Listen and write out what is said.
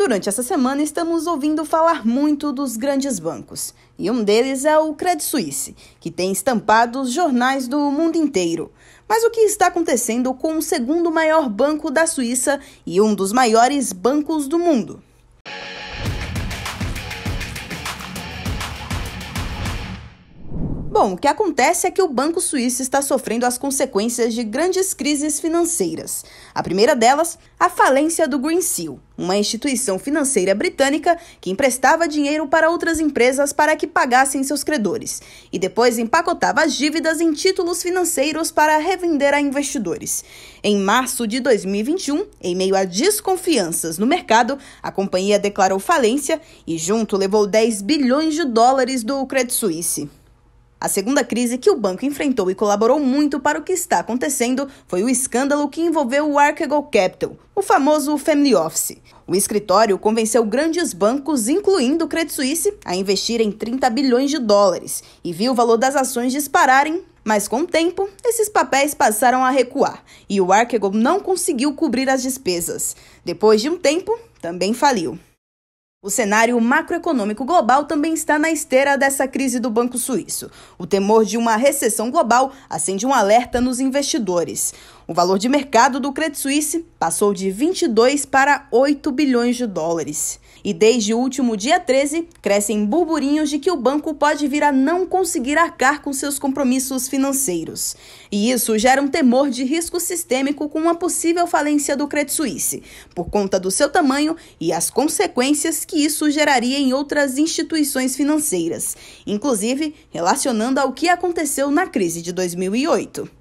Durante essa semana, estamos ouvindo falar muito dos grandes bancos, e um deles é o Credit Suisse, que tem estampado os jornais do mundo inteiro. Mas o que está acontecendo com o segundo maior banco da Suíça e um dos maiores bancos do mundo? Bom, o que acontece é que o Banco Suíço está sofrendo as consequências de grandes crises financeiras. A primeira delas, a falência do Green Seal, uma instituição financeira britânica que emprestava dinheiro para outras empresas para que pagassem seus credores e depois empacotava as dívidas em títulos financeiros para revender a investidores. Em março de 2021, em meio a desconfianças no mercado, a companhia declarou falência e junto levou 10 bilhões de dólares do Credit Suisse. A segunda crise que o banco enfrentou e colaborou muito para o que está acontecendo foi o escândalo que envolveu o Archegol Capital, o famoso Family Office. O escritório convenceu grandes bancos, incluindo o Credit Suisse, a investirem 30 bilhões de dólares e viu o valor das ações dispararem mas com o tempo, esses papéis passaram a recuar e o Archegol não conseguiu cobrir as despesas. Depois de um tempo, também faliu. O cenário macroeconômico global também está na esteira dessa crise do Banco Suíço. O temor de uma recessão global acende um alerta nos investidores. O valor de mercado do Credit Suisse passou de 22 para 8 bilhões de dólares. E desde o último dia 13, crescem burburinhos de que o banco pode vir a não conseguir arcar com seus compromissos financeiros. E isso gera um temor de risco sistêmico com uma possível falência do Credit Suisse, por conta do seu tamanho e as consequências que isso geraria em outras instituições financeiras, inclusive relacionando ao que aconteceu na crise de 2008.